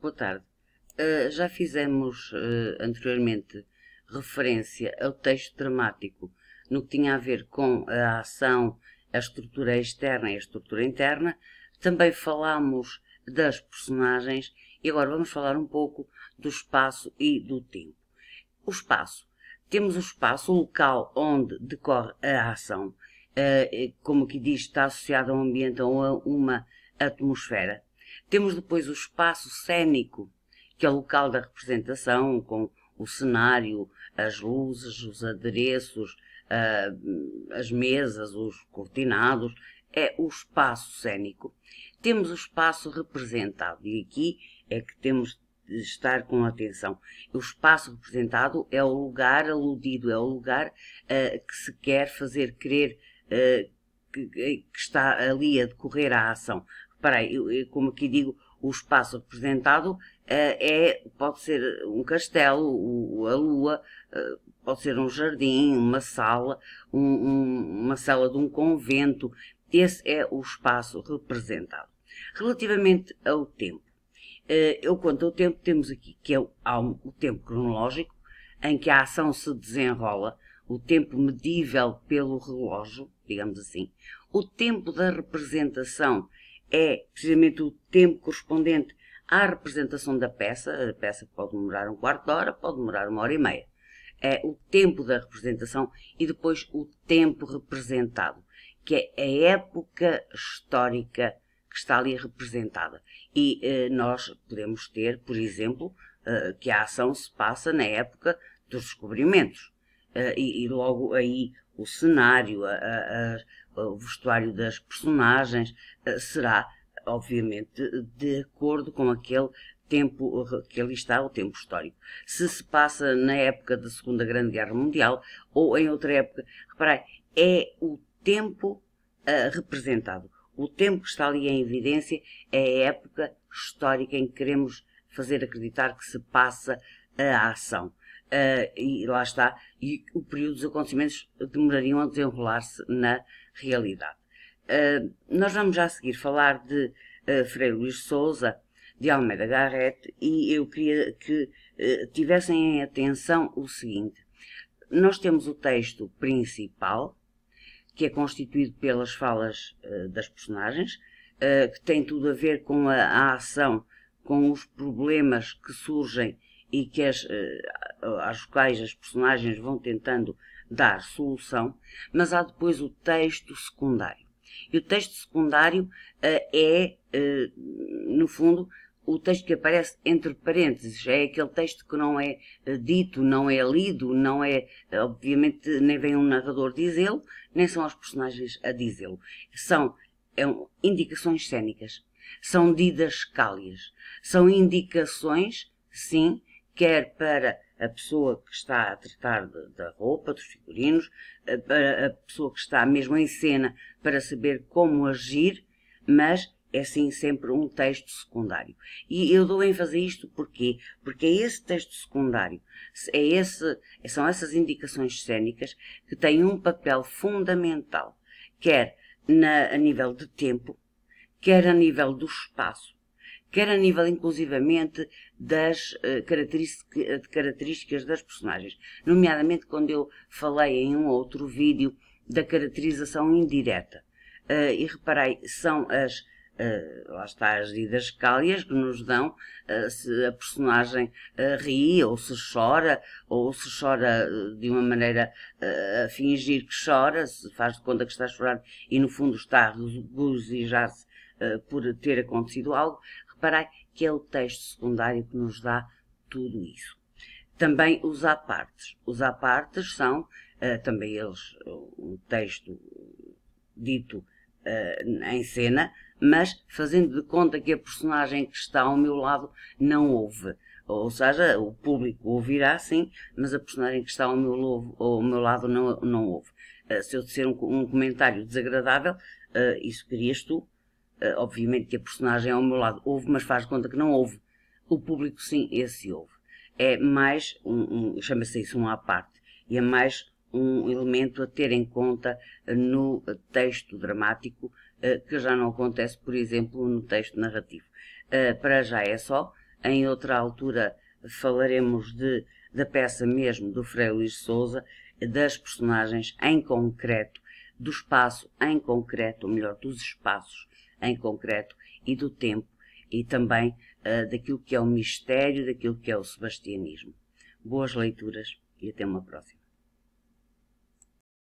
Boa tarde. Uh, já fizemos uh, anteriormente referência ao texto dramático no que tinha a ver com a ação, a estrutura externa e a estrutura interna. Também falámos das personagens e agora vamos falar um pouco do espaço e do tempo. O espaço. Temos o espaço, o local onde decorre a ação. Uh, como que diz, está associado a um ambiente ou a uma atmosfera. Temos depois o espaço cénico que é o local da representação, com o cenário, as luzes, os adereços, uh, as mesas, os cortinados, é o espaço cénico Temos o espaço representado, e aqui é que temos de estar com atenção. O espaço representado é o lugar aludido, é o lugar uh, que se quer fazer crer uh, que, que, está ali a decorrer a ação. Reparei, eu, eu, como aqui digo, o espaço representado uh, eh, é, pode ser um castelo, o, a lua, uh, pode ser um jardim, uma sala, um, um, uma sala de um convento. Esse é o espaço representado. Relativamente ao tempo, uh, eu quanto ao tempo temos aqui que é o, o tempo cronológico, em que a ação se desenrola, o tempo medível pelo relógio, digamos assim, o tempo da representação é precisamente o tempo correspondente à representação da peça. A peça pode demorar um quarto de hora, pode demorar uma hora e meia. É o tempo da representação e depois o tempo representado, que é a época histórica que está ali representada. E eh, nós podemos ter, por exemplo, eh, que a ação se passa na época dos descobrimentos uh, e, e, logo aí o cenário, a, a, a, o vestuário das personagens uh, será, obviamente, de acordo com aquele tempo ah, que ali está, o tempo histórico. Se se passa na época da Segunda Grande Guerra Mundial ou em outra época, reparei, é o tempo uh, representado. O tempo que está ali em evidência é a época histórica em que queremos fazer acreditar que se passa a ação. Uh, e lá está, e o período dos acontecimentos demorariam a desenrolar-se na realidade. Uh, nós vamos já a seguir falar de uh, Frei Luís Souza, de Almeida Garrett, e eu queria que tivessem em atenção o seguinte. Nós temos o texto principal, que é constituído pelas falas das personagens, que tem tudo a ver com a, a ação, com os problemas que surgem e que as, eh, às quais as personagens vão tentando dar solução, mas há depois o texto secundário. E o texto secundário uh, é, uh, no fundo, o texto que aparece entre parênteses, é aquele texto que não é dito, não é lido, não é, obviamente, nem vem um narrador dizê-lo, nem são as personagens a dizê-lo. São é, indicações cênicas, são didascálias, são indicações, sim, quer para a pessoa que está a tratar da roupa, dos figurinos, eh, para a pessoa que está mesmo em cena para saber como agir, mas é sim sempre um texto secundário. E eu dou ênfase a isto porquê? Porque é esse texto secundário, é esse, são essas indicações cênicas que têm um papel fundamental, quer na, a nível de tempo, quer a nível do espaço, quer a nível inclusivamente das uh, característica, características das personagens, nomeadamente quando eu falei em um outro vídeo da caracterização indireta. Uh, e reparei, são as Uh, lá está as didascálias que nos dão uh, se a personagem uh, ri ou se chora ou se chora de uma maneira a fingir que chora, se faz de conta que está a chorar e no fundo está a regozijar-se por ter acontecido algo para aquele texto secundário que nos dá tudo isso. Também os apartes. Os apartes são uh, também eles eh, um texto dito uh, em cena, mas fazendo de conta que a personagem que está ao meu lado não ouve. Ou seja, o público ouvirá sim, mas a personagem que está ao meu, ao meu lado não, não ouve. Uh, se eu disser um, um comentário desagradável, isso querias tu, eh, obviamente que a personagem é ao meu lado ouve, mas faz conta que não ouve. O público, sim, esse ouve. É mais, um, um chama-se isso um à parte, e é mais um elemento a ter em conta eh, no texto dramático, eh, que já não acontece, por exemplo, no texto narrativo. Para já é só, em outra altura falaremos de, da peça mesmo do Frei Luís Souza, das personagens em concreto, do espaço em concreto, ou melhor, dos espaços em concreto e do tempo e também uh, daquilo que é o mistério, daquilo que é o sebastianismo. Boas leituras e até uma próxima.